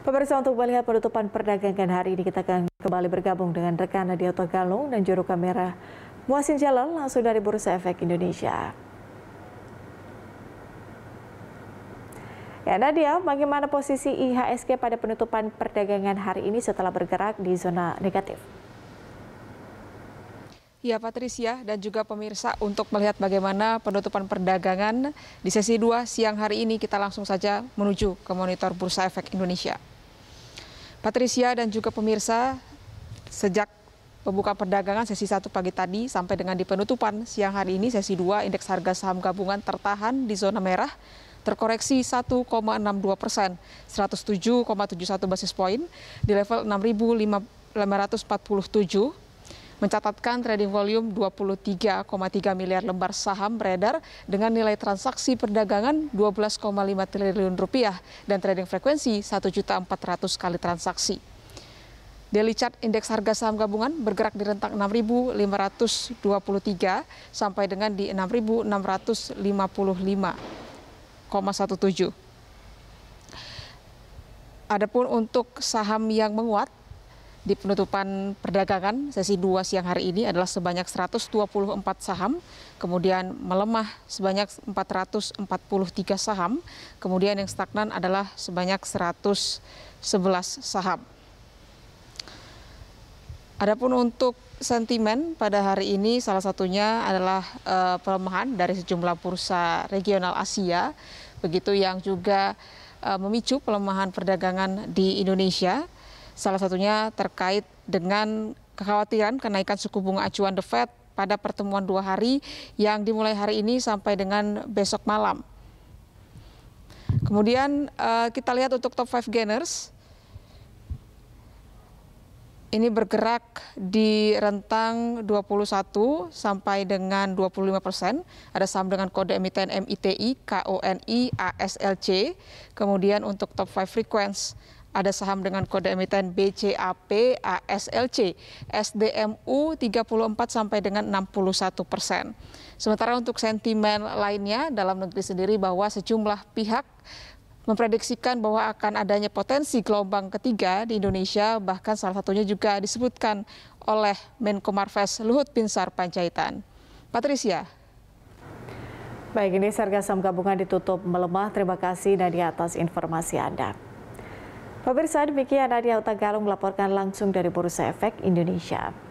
Pemirsa untuk melihat penutupan perdagangan hari ini kita akan kembali bergabung dengan rekan Nadia Galung dan juru kamera Muasin Jalal langsung dari Bursa Efek Indonesia. Ya Nadia, bagaimana posisi IHSG pada penutupan perdagangan hari ini setelah bergerak di zona negatif? Ya Patricia dan juga pemirsa untuk melihat bagaimana penutupan perdagangan di sesi 2 siang hari ini kita langsung saja menuju ke monitor Bursa Efek Indonesia. Patricia dan juga pemirsa sejak pembukaan perdagangan sesi 1 pagi tadi sampai dengan di penutupan siang hari ini sesi 2 indeks harga saham gabungan tertahan di zona merah terkoreksi 1,62 persen, 107,71 basis poin di level 6.547 mencatatkan trading volume 23,3 miliar lembar saham beredar dengan nilai transaksi perdagangan 12,5 triliun rupiah dan trading frekuensi 1.400 kali transaksi. Daily chart indeks harga saham gabungan bergerak di rentang 6.523 sampai dengan di 6.655,17. Adapun untuk saham yang menguat di penutupan perdagangan sesi 2 siang hari ini adalah sebanyak 124 saham, kemudian melemah sebanyak 443 saham, kemudian yang stagnan adalah sebanyak 111 saham. Adapun untuk sentimen pada hari ini salah satunya adalah e, pelemahan dari sejumlah bursa regional Asia, begitu yang juga e, memicu pelemahan perdagangan di Indonesia. Salah satunya terkait dengan kekhawatiran kenaikan suku bunga acuan The Fed pada pertemuan dua hari yang dimulai hari ini sampai dengan besok malam. Kemudian uh, kita lihat untuk top 5 gainers. Ini bergerak di rentang 21 sampai dengan 25 persen. Ada saham dengan kode emiten MITI, KONI, ASLC. Kemudian untuk top 5 frequency ada saham dengan kode emiten BCAP, ASLC, SDMU 34 sampai dengan 61 persen. Sementara untuk sentimen lainnya dalam negeri sendiri bahwa sejumlah pihak memprediksikan bahwa akan adanya potensi gelombang ketiga di Indonesia, bahkan salah satunya juga disebutkan oleh Menko Marves Luhut Pinsar Panjaitan. Patricia. Baik, ini Sergasam saham gabungan ditutup melemah. Terima kasih dan di atas informasi Anda. Pemirsa demikian Nadia Utagalung melaporkan langsung dari Bursa Efek Indonesia.